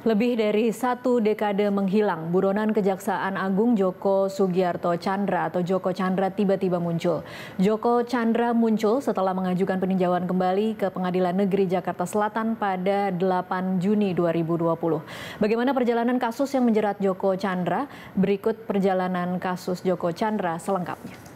Lebih dari satu dekade menghilang, buronan Kejaksaan Agung Joko Sugiarto Chandra atau Joko Chandra tiba-tiba muncul. Joko Chandra muncul setelah mengajukan peninjauan kembali ke Pengadilan Negeri Jakarta Selatan pada 8 Juni 2020. Bagaimana perjalanan kasus yang menjerat Joko Chandra? Berikut perjalanan kasus Joko Chandra selengkapnya.